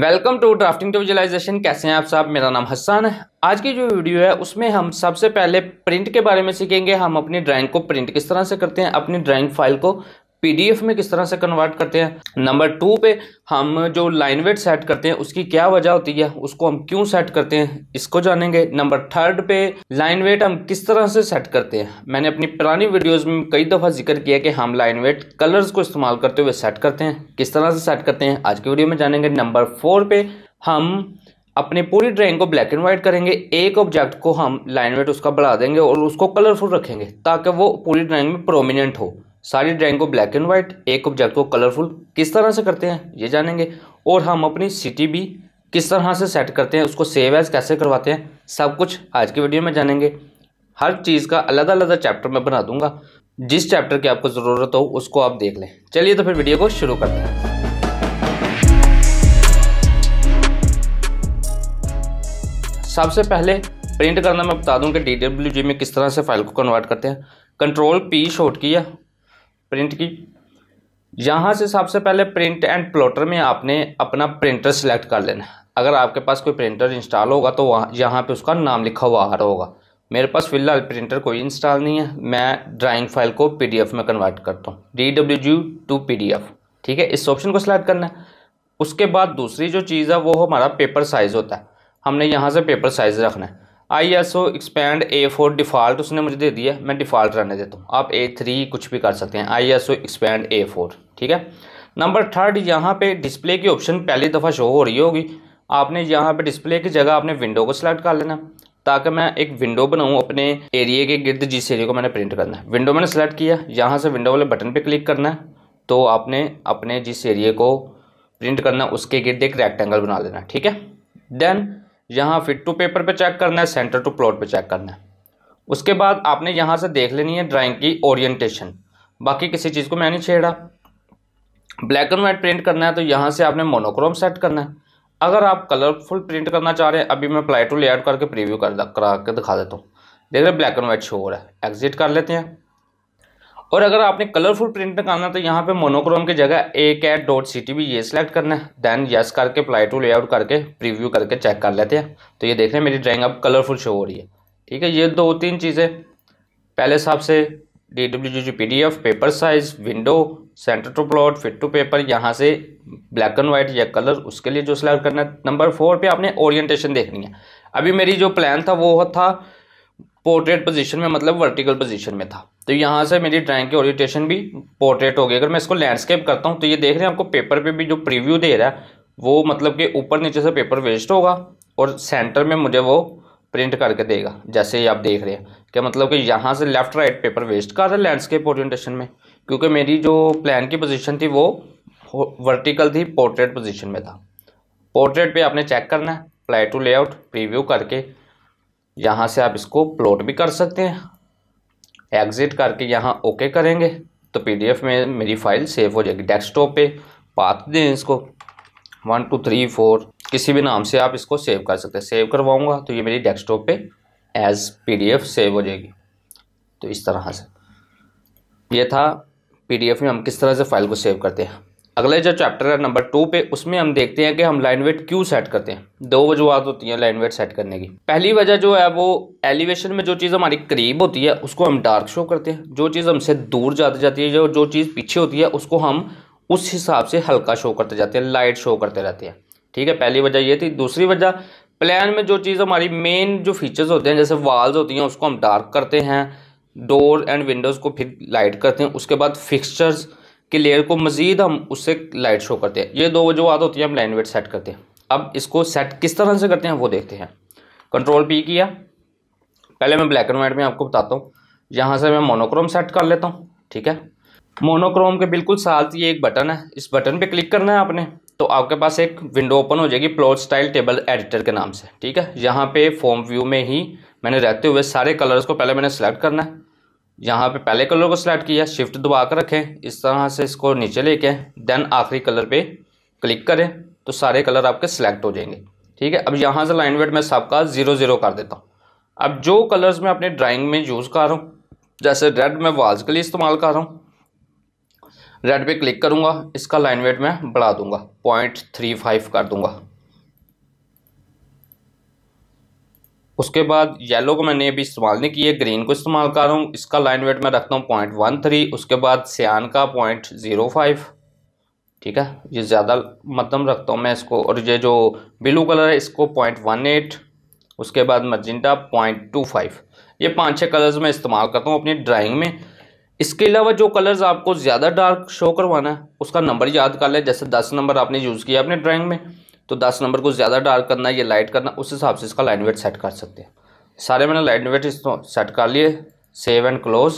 welcome to drafting to visualisation कैसे हैं आप साहब मेरा नाम हसन है आज की जो वीडियो है उसमें हम सबसे पहले प्रिंट के बारे में सीखेंगे हम अपनी ड्राइंग को प्रिंट किस तरह से करते हैं अपनी ड्राइंग फाइल को पीडीएफ में किस तरह से कन्वर्ट करते हैं नंबर टू पे हम जो लाइन वेट सेट करते हैं उसकी क्या वजह होती है उसको हम क्यों सेट करते हैं इसको जानेंगे नंबर थर्ड पे लाइन वेट हम किस तरह से सेट करते हैं मैंने अपनी पुरानी वीडियोस में कई दफ़ा जिक्र किया कि हम लाइन वेट कलर्स को इस्तेमाल करते हुए सेट करते हैं किस तरह से सेट करते हैं आज की वीडियो में जानेंगे नंबर फोर पे हम अपने पूरी ड्राइंग को ब्लैक एंड वाइट करेंगे एक ऑब्जेक्ट को हम लाइन वेट उसका बढ़ा देंगे और उसको कलरफुल रखेंगे ताकि वो पूरी ड्राइंग में प्रोमिनेंट हो सारी ड्राइंग को ब्लैक एंड वाइट एक ऑब्जेक्ट को कलरफुल किस तरह से करते हैं ये जानेंगे और हम अपनी सिटी भी किस तरह से सेट करते हैं उसको सेव एज कैसे करवाते हैं सब कुछ आज की वीडियो में जानेंगे हर चीज़ का अलग अलग चैप्टर मैं बना दूंगा जिस चैप्टर की आपको ज़रूरत हो उसको आप देख लें चलिए तो फिर वीडियो को शुरू करते हैं सबसे पहले प्रिंट करना मैं बता दूं कि डी में किस तरह से फाइल को कन्वर्ट करते हैं कंट्रोल पी शॉर्ट किया प्रिंट की यहाँ से सबसे पहले प्रिंट एंड प्लॉटर में आपने अपना प्रिंटर सेलेक्ट कर लेना है अगर आपके पास कोई प्रिंटर इंस्टॉल होगा तो वहाँ यहाँ पर उसका नाम लिखा हुआ आ रहा होगा मेरे पास फिलहाल प्रिंटर कोई इंस्टॉल नहीं है मैं ड्राइंग फाइल को पीडीएफ में कन्वर्ट करता हूँ डी डब्ल्यू टू पी ठीक है इस ऑप्शन को सिलेक्ट करना है उसके बाद दूसरी जो चीज़ है वो हमारा पेपर साइज़ होता है हमने यहाँ से पेपर साइज़ रखना है I S O expand A four default उसने मुझे दे दिया मैं डिफ़ॉल्ट रहने देता हूँ आप ए थ्री कुछ भी कर सकते हैं I S O expand A four ठीक है नंबर थर्ड यहाँ पे डिस्प्ले की ऑप्शन पहली दफ़ा शो हो रही होगी आपने यहाँ पे डिस्प्ले की जगह आपने विंडो को सिलेक्ट कर लेना ताकि मैं एक विंडो बनाऊँ अपने एरिए के गिर्द जिस एरिए को मैंने प्रिंट करना है विंडो मैंने सेलेक्ट किया यहाँ से विंडो वाले बटन पर क्लिक करना है तो आपने अपने जिस एरिए को प्रिंट करना उसके गिर्द एक रेक्टेंगल बना लेना ठीक है देन यहाँ फिट टू पेपर पे चेक करना है सेंटर टू प्लॉट पे चेक करना है उसके बाद आपने यहाँ से देख लेनी है ड्राइंग की ओरिएंटेशन बाकी किसी चीज़ को मैं नहीं छेड़ा ब्लैक एंड वाइट प्रिंट करना है तो यहाँ से आपने मोनोक्रोम सेट करना है अगर आप कलरफुल प्रिंट करना चाह रहे हैं अभी मैं प्लाई टू लेआउट करके प्रीव्यू कर करा के दिखा देता हूँ देख रहे ब्लैक एंड वाइट शो हो रहा है एग्जिट कर लेते हैं और अगर आपने कलरफुल प्रिंट में करना तो यहाँ पे मोनोक्रोम की जगह acad dot C T भी ये सिलेक्ट करना है देन यस करके प्लाई टू लेआउट करके प्रीव्यू करके चेक कर लेते हैं तो ये देख रहे हैं मेरी ड्राइंग अब कलरफुल शो हो रही है ठीक है ये दो तीन चीज़ें पहले हिसाब से D W G G P D F paper size window centre to plot fit to paper यहाँ से ब्लैक एंड वाइट या कलर उसके लिए जो सिलेक्ट करना है नंबर फोर पर आपने ओरिएंटेशन देखनी है अभी मेरी जो प्लान था वो था पोर्ट्रेट पोजिशन में मतलब वर्टिकल पोजिशन में था तो यहाँ से मेरी ड्राइंग की ओरिएटेशन भी पोर्ट्रेट हो गई अगर मैं इसको लैंडस्केप करता हूँ तो ये देख रहे हैं आपको पेपर पे भी जो प्रीव्यू दे रहा है वो मतलब कि ऊपर नीचे से पेपर वेस्ट होगा और सेंटर में मुझे वो प्रिंट करके देगा जैसे ही आप देख रहे हैं क्या मतलब कि यहाँ से लेफ्ट राइट पेपर वेस्ट कर रहा है लैंडस्केप ओरिएंटेशन में क्योंकि मेरी जो प्लान की पोजिशन थी वो वर्टिकल थी पोर्ट्रेट पोजिशन में था पोर्ट्रेट पर आपने चेक करना है प्लाई टू लेआउट प्रीव्यू करके यहाँ से आप इसको प्लॉट भी कर सकते हैं एग्ज़िट करके यहाँ ओके करेंगे तो पीडीएफ में मेरी फ़ाइल सेव हो जाएगी डेस्कटॉप पे पाथ दें इसको वन टू थ्री फोर किसी भी नाम से आप इसको सेव कर सकते हैं सेव करवाऊँगा तो ये मेरी डेस्कटॉप पे एज पीडीएफ सेव हो जाएगी तो इस तरह से ये था पीडीएफ में हम किस तरह से फ़ाइल को सेव करते हैं अगले जो चैप्टर है नंबर टू पे उसमें हम देखते हैं कि हम लाइन वेट क्यों सेट करते हैं दो वजूहत होती हैं लाइन वेट सेट करने की पहली वजह जो है वो एलिवेशन में जो चीज़ हमारी करीब होती है उसको हम डार्क शो करते हैं जो चीज़ हमसे दूर जाती जाती है जो जो चीज़ पीछे होती है उसको हम उस हिसाब से हल्का शो करते जाते हैं लाइट शो करते रहते हैं ठीक है पहली वजह ये थी दूसरी वजह प्लान में जो चीज़ हमारी मेन जो फीचर्स होते हैं जैसे वाल्स होती हैं उसको हम डार्क करते हैं डोर एंड विंडोज़ को फिर लाइट करते हैं उसके बाद फिक्सचर्स कि लेयर को मज़ीद हम उससे लाइट शो करते हैं ये दो वजूहत होती है हम लाइन वेट सेट करते हैं अब इसको सेट किस तरह से करते हैं वो देखते हैं कंट्रोल पी किया पहले मैं ब्लैक एंड वाइट में आपको बताता हूँ यहाँ से मैं मोनोक्रोम सेट कर लेता हूँ ठीक है मोनोक्रोम के बिल्कुल साथ ही एक बटन है इस बटन पे क्लिक करना है आपने तो आपके पास एक विंडो ओपन हो जाएगी प्लॉट स्टाइल टेबल एडिटर के नाम से ठीक है यहाँ पे फॉर्म व्यू में ही मैंने रहते हुए सारे कलर्स को पहले मैंने सेलेक्ट करना है यहाँ पे पहले कलर को सिलेक्ट किया शिफ्ट दबा कर रखें इस तरह से इसको नीचे लेके देन आखिरी कलर पे क्लिक करें तो सारे कलर आपके सिलेक्ट हो जाएंगे ठीक है अब यहाँ से लाइन वेट मैं सबका ज़ीरो ज़ीरो कर देता हूँ अब जो कलर्स मैं अपने ड्राइंग में यूज़ कर रहा हूँ जैसे रेड मैं वाल्स के लिए इस्तेमाल कर रहा हूँ रेड पर क्लिक करूँगा इसका लाइन वेट मैं बढ़ा दूँगा पॉइंट थ्री फाइव कर दूँगा उसके बाद येलो को मैंने अभी इस्तेमाल नहीं किया ग्रीन को इस्तेमाल कर रहा हूँ इसका लाइन वेट मैं रखता हूँ पॉइंट वन थ्री उसके बाद सियान का पॉइंट ज़ीरो फाइव ठीक है ये ज़्यादा मध्यम मतलब रखता हूँ मैं इसको और ये जो ब्लू कलर है इसको पॉइंट वन एट उसके बाद मजिंटा पॉइंट टू फाइव ये पाँच छः कलर्स मैं इस्तेमाल करता हूँ अपनी ड्राइंग में इसके अलावा जो कलर्स आपको ज़्यादा डार्क शो करवाना है उसका नंबर याद कर लें जैसे दस नंबर आपने यूज़ किया अपने ड्राइंग में तो दस नंबर को ज़्यादा डार्क करना है या लाइट करना उस हिसाब से इसका लाइन वेट सेट कर सकते हैं सारे मैंने लाइन वेट इसको सेट कर लिए सेव एंड क्लोज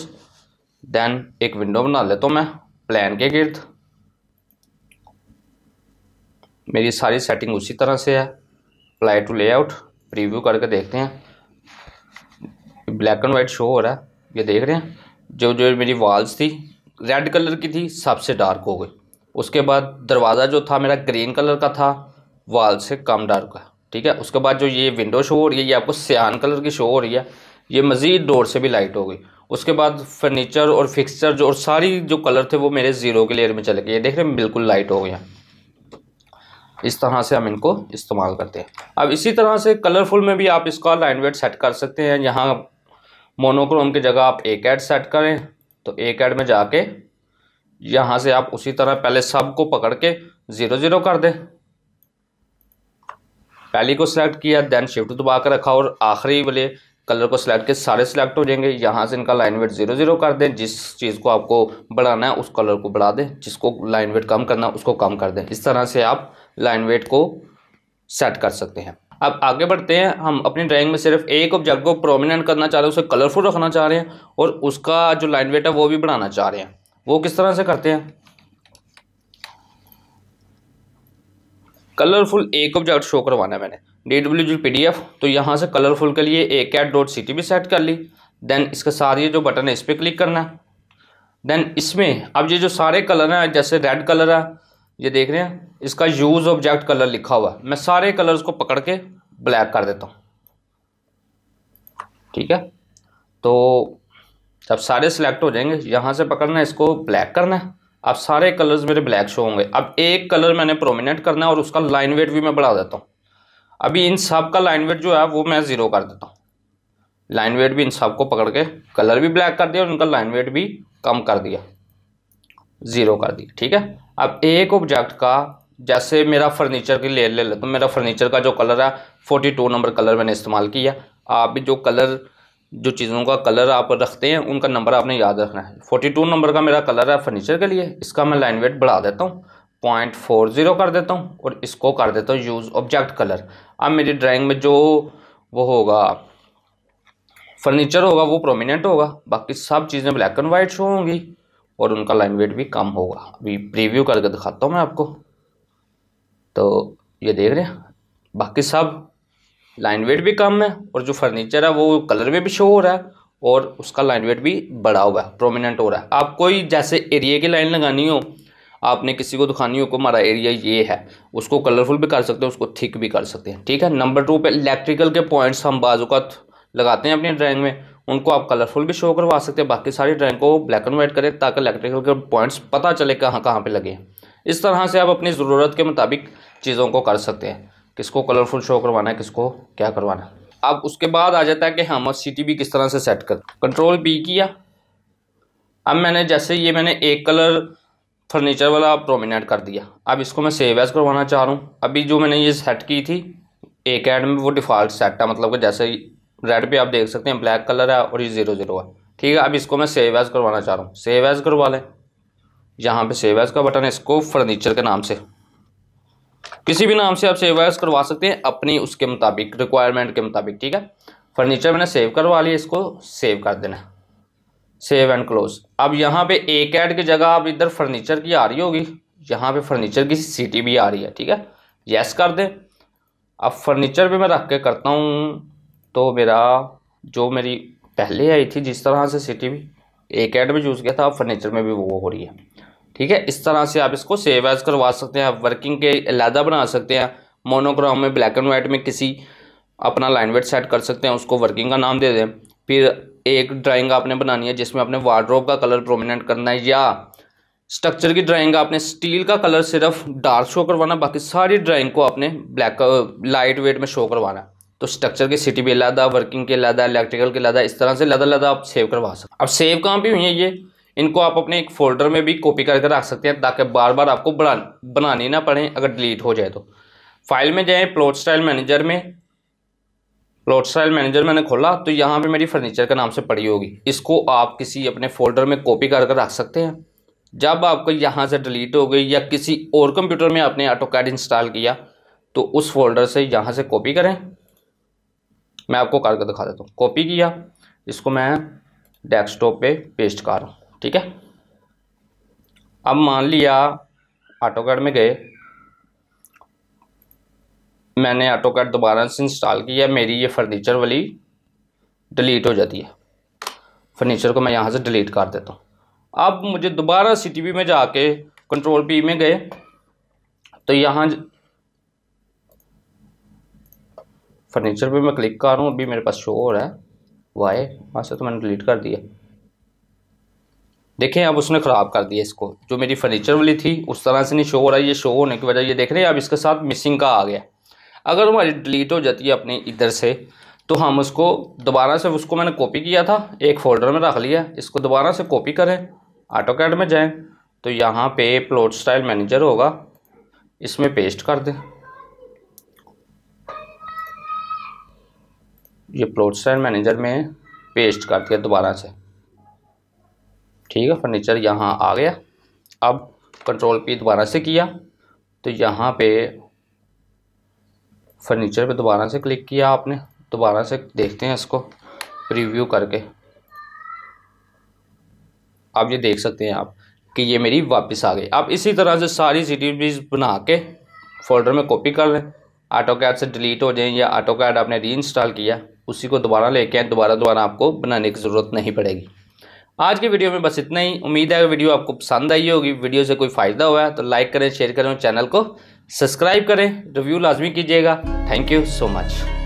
देन एक विंडो बना लेता तो हूँ मैं प्लान के गिर्द मेरी सारी सेटिंग उसी तरह से है अप्लाई टू लेआउट प्रीव्यू करके देखते हैं ब्लैक एंड वाइट शो हो रहा है ये देख रहे हैं जो जो मेरी वॉल्स थी रेड कलर की थी सबसे डार्क हो गई उसके बाद दरवाज़ा जो था मेरा ग्रीन कलर का था वाल से कम डार्क है ठीक है उसके बाद जो ये विंडो शो हो रही है ये आपको सियान कलर की शो हो रही है ये मज़ीद डोर से भी लाइट हो गई उसके बाद फर्नीचर और फिक्सचर जो और सारी जो कलर थे वो मेरे ज़ीरो के लेयर में चले गए ये देख रहे हैं बिल्कुल लाइट हो गया इस तरह से हम इनको इस्तेमाल करते हैं अब इसी तरह से कलरफुल में भी आप इसका लाइन वेट सेट कर सकते हैं यहाँ मोनोक्रोम की जगह आप एक एड सेट करें तो एक एड में जाके यहाँ से आप उसी तरह पहले सब को पकड़ के ज़ीरो ज़ीरो कर दें पहले को सिलेक्ट किया देन शिफ्ट दबा कर रखा और आखिरी वाले कलर को सिलेक्ट के सारे सिलेक्ट हो जाएंगे यहाँ से इनका लाइन वेट जीरो जीरो कर दें जिस चीज़ को आपको बढ़ाना है उस कलर को बढ़ा दें जिसको लाइन वेट कम करना है उसको कम कर दें इस तरह से आप लाइन वेट को सेट कर सकते हैं अब आगे बढ़ते हैं हम अपनी ड्राइंग में सिर्फ एक ऑब्जेक्ट को प्रोमिनेंट करना चाह रहे हैं उसे कलरफुल रखना चाह रहे हैं और उसका जो लाइन वेट है वो भी बढ़ाना चाह रहे हैं वो किस तरह से करते हैं कलरफुल एक ऑब्जेक्ट शो करवाना है मैंने D W G P D F तो यहाँ से कलरफुल के लिए acad dot C T भी सेट कर ली देन इसके साथ ये जो बटन है इस पर क्लिक करना है देन इसमें अब ये जो सारे कलर हैं जैसे रेड कलर है ये देख रहे हैं इसका यूज़ ऑब्जेक्ट कलर लिखा हुआ है मैं सारे कलर्स को पकड़ के ब्लैक कर देता हूँ ठीक है तो जब सारे सिलेक्ट हो जाएंगे यहाँ से पकड़ना है इसको ब्लैक करना है अब सारे कलर्स मेरे ब्लैक शो होंगे अब एक कलर मैंने प्रोमिनेंट करना है और उसका लाइन वेट भी मैं बढ़ा देता हूँ अभी इन सब का लाइन वेट जो है वो मैं ज़ीरो कर देता हूँ लाइन वेट भी इन सब को पकड़ के कलर भी ब्लैक कर दिया और उनका लाइन वेट भी कम कर दिया ज़ीरो कर दिया ठीक है अब एक ऑब्जेक्ट का जैसे मेरा फर्नीचर की ले ले लेता तो हूँ मेरा फर्नीचर का जो कलर है फोर्टी टू नंबर कलर मैंने इस्तेमाल किया आप भी जो कलर जो चीज़ों का कलर आप रखते हैं उनका नंबर आपने याद रखना है फोर्टी टू नंबर का मेरा कलर है फर्नीचर के लिए इसका मैं लाइन वेट बढ़ा देता हूँ पॉइंट फोर ज़ीरो कर देता हूँ और इसको कर देता हूँ यूज़ ऑब्जेक्ट कलर अब मेरी ड्राइंग में जो वो होगा फर्नीचर होगा वो प्रोमिनेंट होगा बाकी सब चीज़ें ब्लैक एंड वाइट शो होंगी और उनका लाइन वेट भी कम होगा अभी प्रीव्यू करके दिखाता हूँ मैं आपको तो ये देख रहे हैं बाकी सब लाइन वेट भी कम है और जो फर्नीचर है वो कलर में भी शो हो रहा है और उसका लाइन वेट भी बड़ा हुआ है प्रोमिनेंट हो रहा है आप कोई जैसे एरिया की लाइन लगानी हो आपने किसी को दिखानी हो कि हमारा एरिया ये है उसको कलरफुल भी कर सकते हैं उसको थिक भी कर सकते हैं ठीक है नंबर टू पे इलेक्ट्रिकल के पॉइंट्स हम बाजू का लगाते हैं अपनी ड्राइंग में उनको आप कलरफुल भी शो करवा सकते हैं बाकी सारी ड्राइंग को ब्लैक एंड वाइट करें ताकि इलेक्ट्रिकल के पॉइंट्स पता चले कहाँ कहाँ पर लगे इस तरह से आप अपनी ज़रूरत के मुताबिक चीज़ों को कर सकते हैं किसको कलरफुल शो करवाना है किसको क्या करवाना अब उसके बाद आ जाता है कि हम सी टी किस तरह से सेट कर कंट्रोल पी किया अब मैंने जैसे ये मैंने एक कलर फर्नीचर वाला प्रोमिनेट कर दिया अब इसको मैं सेव एज करवाना चाह रहा हूँ अभी जो मैंने ये सेट की थी एक एड में वो डिफ़ॉल्ट सेट है मतलब कि जैसे रेड पे आप देख सकते हैं ब्लैक कलर है और ये ज़ीरो ज़ीरो है ठीक है अब इसको मैं सेव एज करवाना चाह रहा हूँ सेव एज करवा लें यहाँ पर सेव एज का बटन है इसको फर्नीचर के नाम से किसी भी नाम से आप सेवाइज करवा सकते हैं अपनी उसके मुताबिक रिक्वायरमेंट के मुताबिक ठीक है फर्नीचर मैंने सेव करवा लिया इसको सेव कर देना सेव एंड क्लोज अब यहाँ पे ए कैड की जगह आप इधर फर्नीचर की आ रही होगी यहाँ पे फर्नीचर की सिटी भी आ रही है ठीक है यस कर दें अब फर्नीचर भी मैं रख के करता हूँ तो मेरा जो मेरी पहले आई थी जिस तरह से सिटी भी ए कैड में यूज़ किया था अब फर्नीचर में भी वो हो रही है ठीक है इस तरह से आप इसको सेव एज करवा सकते हैं आप वर्किंग के अलहदा बना सकते हैं मोनोक्रोम में ब्लैक एंड वाइट में किसी अपना लाइन वेट सेट कर सकते हैं उसको वर्किंग का नाम दे दें फिर एक ड्राइंग आपने बनानी है जिसमें आपने वार्ड्रोब का कलर प्रोमिनेंट करना है या स्ट्रक्चर की ड्राइंग आपने स्टील का कलर सिर्फ डार्क शो करवाना बाकी सारी ड्राइंग को आपने ब्लैक लाइट वेट में शो करवाना है तो स्ट्रक्चर की सिटी भी अलहदा वर्किंग के अलहदा इलेक्ट्रिकल के अलहदा इस तरह से अलहदा अलहदा आप सेव करवा सकते अब सेव कहाँ भी हुई है ये इनको आप अपने एक फोल्डर में भी कॉपी करके रख सकते हैं ताकि बार बार आपको बना बनानी ना पड़े अगर डिलीट हो जाए तो फाइल में जाएँ प्लॉट स्टाइल मैनेजर में प्लॉट स्टाइल मैनेजर मैंने खोला तो यहाँ पे मेरी फर्नीचर के नाम से पड़ी होगी इसको आप किसी अपने फोल्डर में कॉपी करके रख सकते हैं जब आपको यहाँ से डिलीट हो गई या किसी और कंप्यूटर में आपने ऑटो कैड इंस्टॉल किया तो उस फोल्डर से यहाँ से कॉपी करें मैं आपको करके दिखा देता हूँ कॉपी किया इसको मैं डेस्कटॉप पे पेस्ट कर रहा हूँ ठीक है अब मान लिया ऑटोकैड में गए मैंने ऑटोकैड दोबारा से इंस्टॉल किया मेरी ये फर्नीचर वाली डिलीट हो जाती है फर्नीचर को मैं यहाँ से डिलीट कर देता हूँ अब मुझे दोबारा सी में जाके कंट्रोल पी में गए तो यहाँ फर्नीचर पे मैं क्लिक कर रहा हूँ अभी मेरे पास शो हो रहा है वाई वहाँ से तो मैंने डिलीट कर दिया देखें अब उसने ख़राब कर दिया इसको जो मेरी फर्नीचर वाली थी उस तरह से नहीं शो हो रहा है ये शो होने की वजह ये देख रहे हैं अब इसके साथ मिसिंग का आ गया अगर हमारी डिलीट हो जाती है अपने इधर से तो हम उसको दोबारा से उसको मैंने कॉपी किया था एक फोल्डर में रख लिया इसको दोबारा से कॉपी करें ऑटो कैड में जाएँ तो यहाँ पे प्लॉट स्टाइल मैनेजर होगा इसमें पेस्ट कर दें ये प्लॉट स्टाइल मैनेजर में पेस्ट कर दिया दोबारा से ठीक है फर्नीचर यहाँ आ गया अब कंट्रोल पी दोबारा से किया तो यहाँ पे फर्नीचर पे दोबारा से क्लिक किया आपने दोबारा से देखते हैं इसको प्रीव्यू करके आप ये देख सकते हैं आप कि ये मेरी वापस आ गई अब इसी तरह से सारी सी बना के फोल्डर में कॉपी कर लें ऑटो कैड से डिलीट हो जाए या ऑटो कैड आपने री इंस्टॉल किया उसी को दोबारा लेके आए दोबारा दोबारा आपको बनाने की ज़रूरत नहीं पड़ेगी आज की वीडियो में बस इतना ही उम्मीद है वीडियो आपको पसंद आई होगी वीडियो से कोई फ़ायदा हुआ है तो लाइक करें शेयर करें और चैनल को सब्सक्राइब करें रिव्यू लाजमी कीजिएगा थैंक यू सो मच